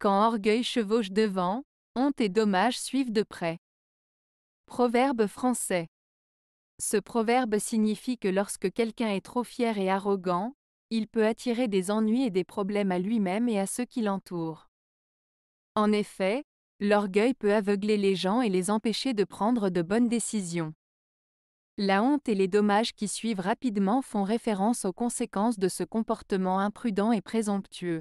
Quand orgueil chevauche devant, honte et dommage suivent de près. Proverbe français. Ce proverbe signifie que lorsque quelqu'un est trop fier et arrogant, il peut attirer des ennuis et des problèmes à lui-même et à ceux qui l'entourent. En effet, l'orgueil peut aveugler les gens et les empêcher de prendre de bonnes décisions. La honte et les dommages qui suivent rapidement font référence aux conséquences de ce comportement imprudent et présomptueux.